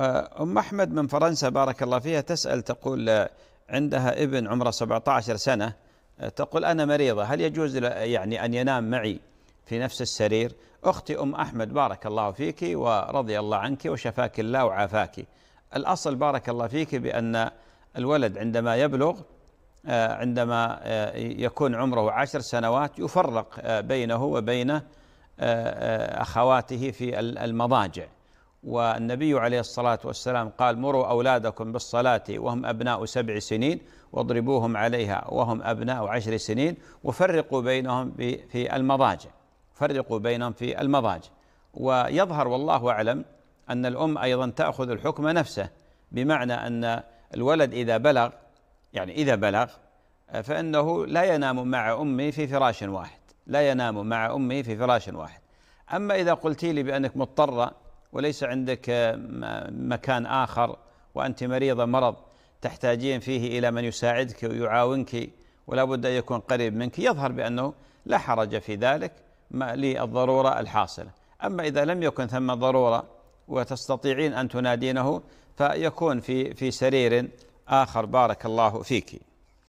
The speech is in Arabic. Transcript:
آه، أم أحمد من فرنسا بارك الله فيها تسأل تقول آه، عندها ابن عمره 17 سنة آه، تقول أنا مريضة هل يجوز يعني أن ينام معي في نفس السرير أختي أم أحمد بارك الله فيك ورضي الله عنك وشفاك الله وعافاك الأصل بارك الله فيك بأن الولد عندما يبلغ عندما يكون عمره عشر سنوات يفرق بينه وبين أخواته في المضاجع والنبي عليه الصلاة والسلام قال مروا أولادكم بالصلاة وهم أبناء سبع سنين واضربوهم عليها وهم أبناء عشر سنين وفرقوا بينهم في المضاجع فرقوا بينهم في المضاجع ويظهر والله أعلم أن الأم أيضا تأخذ الحكم نفسه بمعنى أن الولد إذا بلغ يعني إذا بلغ فإنه لا ينام مع أمه في فراش واحد لا ينام مع أمه في فراش واحد أما إذا قلت لي بأنك مضطرة وليس عندك آه، مكان آخر وأنت مريضة مرض تحتاجين فيه إلى من يساعدك ويعاونك ولا بد أن يكون قريب منك يظهر بأنه لا حرج في ذلك للضرورة الحاصلة أما إذا لم يكن ثم ضرورة وتستطيعين أن تنادينه فيكون في في سرير آخر بارك الله فيك